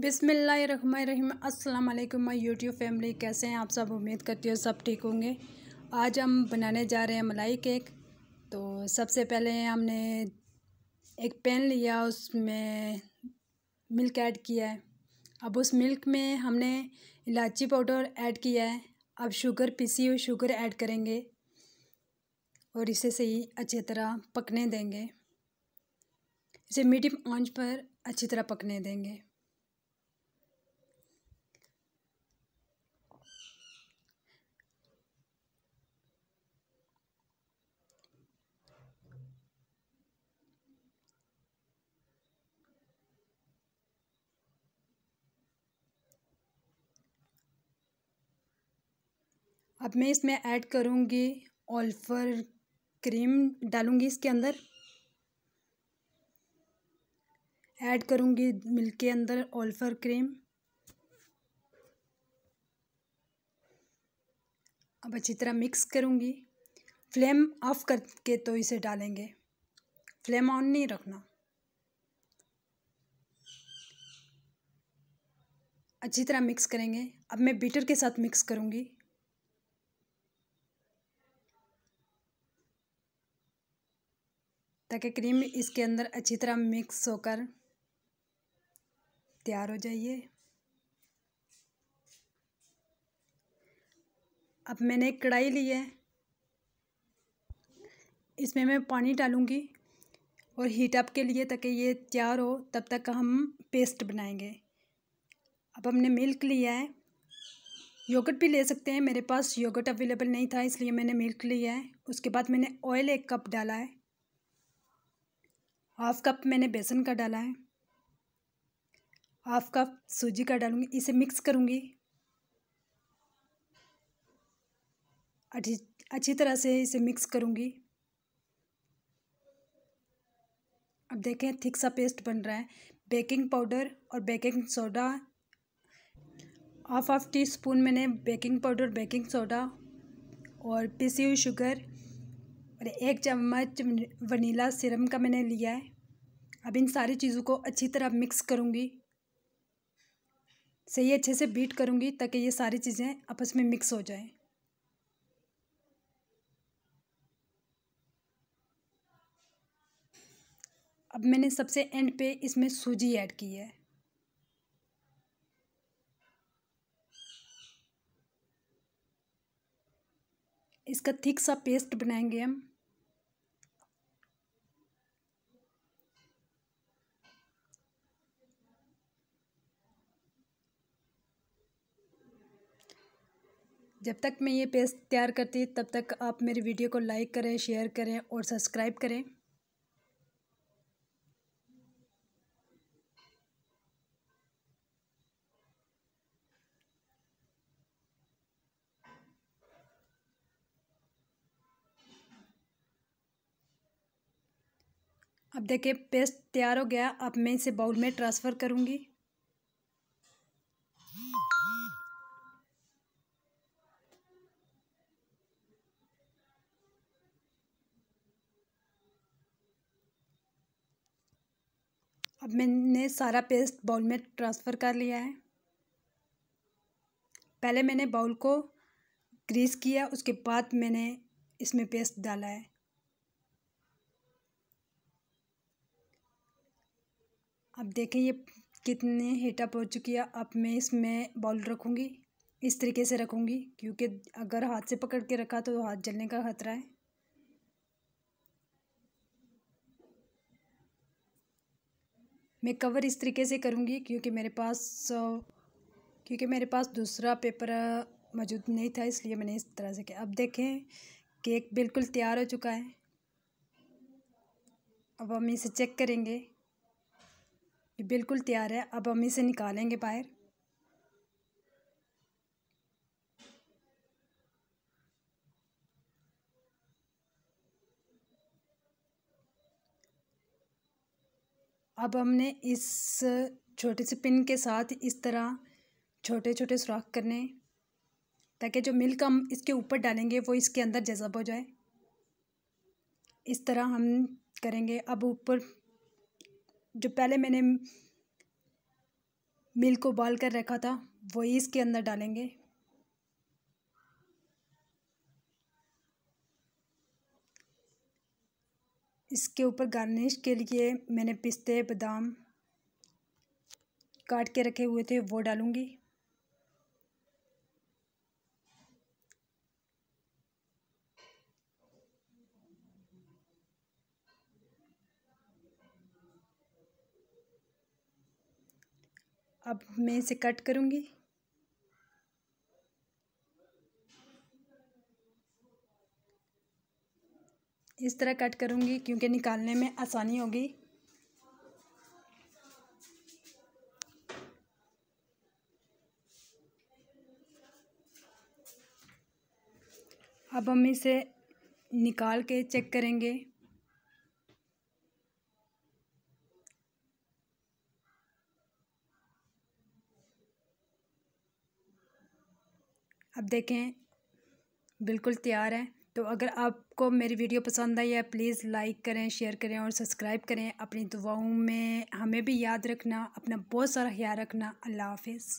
बिसमीम अस्सलाम वालेकुम माय यूट्यूब फैमिली कैसे हैं आप सब उम्मीद करती हो सब ठीक होंगे आज हम बनाने जा रहे हैं मलाई केक तो सबसे पहले हमने एक पैन लिया उसमें मिल्क ऐड किया है अब उस मिल्क में हमने इलायची पाउडर ऐड किया है अब शुगर पीसी हुई शुगर ऐड करेंगे और इसे सही अच्छी तरह पकने देंगे इसे मीडियम आंच पर अच्छी तरह पकने देंगे अब मैं इसमें ऐड करूँगी ऑल्फर क्रीम डालूँगी इसके अंदर ऐड करूँगी मिल्क के अंदर ऑल्फर क्रीम अब अच्छी तरह मिक्स करूँगी फ्लेम ऑफ करके तो इसे डालेंगे फ्लेम ऑन नहीं रखना अच्छी तरह मिक्स करेंगे अब मैं बीटर के साथ मिक्स करूँगी ताकि क्रीम इसके अंदर अच्छी तरह मिक्स होकर तैयार हो जाइए अब मैंने एक कढ़ाई ली है इसमें मैं पानी डालूँगी और हीट अप के लिए ताकि ये तैयार हो तब तक हम पेस्ट बनाएंगे अब हमने मिल्क लिया है योगर्ट भी ले सकते हैं मेरे पास योगर्ट अवेलेबल नहीं था इसलिए मैंने मिल्क लिया है उसके बाद मैंने ऑयल एक कप डाला है हाफ कप मैंने बेसन का डाला है हाफ कप सूजी का डालूंगी इसे मिक्स करूंगी अच्छी अच्छी तरह से इसे मिक्स करूंगी अब देखें थिक सा पेस्ट बन रहा है बेकिंग पाउडर और baking soda half half teaspoon मैंने बेकिंग पाउडर बेकिंग सोडा और पिसी हुई शुगर और एक चम्मच वनीला सिरम का मैंने लिया है अब इन सारी चीज़ों को अच्छी तरह मिक्स करूँगी सही अच्छे से बीट करूँगी ताकि ये सारी चीज़ें आपस में मिक्स हो जाएं अब मैंने सबसे एंड पे इसमें सूजी ऐड की है इसका थिक सा पेस्ट बनाएंगे हम जब तक मैं ये पेस्ट तैयार करती तब तक आप मेरी वीडियो को लाइक करें शेयर करें और सब्सक्राइब करें अब देखिए पेस्ट तैयार हो गया अब मैं इसे बाउल में ट्रांसफ़र करूँगी अब मैंने सारा पेस्ट बाउल में ट्रांसफ़र कर लिया है पहले मैंने बाउल को ग्रीस किया उसके बाद मैंने इसमें पेस्ट डाला है अब देखें ये कितने हीटअप हो चुकी है अब मैं इसमें बाउल रखूँगी इस तरीके से रखूँगी क्योंकि अगर हाथ से पकड़ के रखा तो हाथ जलने का ख़तरा है मैं कवर इस तरीके से करूँगी क्योंकि मेरे पास क्योंकि मेरे पास दूसरा पेपर मौजूद नहीं था इसलिए मैंने इस तरह से किया अब देखें केक बिल्कुल तैयार हो चुका है अब हम इसे चेक करेंगे ये बिल्कुल तैयार है अब हम इसे निकालेंगे बाहर अब हमने इस छोटे से पिन के साथ इस तरह छोटे छोटे सुराख करने ताकि जो मिल्क हम इसके ऊपर डालेंगे वो इसके अंदर जज़ब हो जाए इस तरह हम करेंगे अब ऊपर जो पहले मैंने मिल्क को उबाल कर रखा था वही इसके अंदर डालेंगे इसके ऊपर गार्निश के लिए मैंने पिस्ते बादाम काट के रखे हुए थे वो डालूंगी अब मैं इसे कट करूँगी इस तरह कट करूँगी क्योंकि निकालने में आसानी होगी अब हम इसे निकाल के चेक करेंगे अब देखें बिल्कुल तैयार है तो अगर आपको मेरी वीडियो पसंद आई है प्लीज़ लाइक करें शेयर करें और सब्सक्राइब करें अपनी दुआओं में हमें भी याद रखना अपना बहुत सारा ख्याल रखना अल्लाह हाफिज़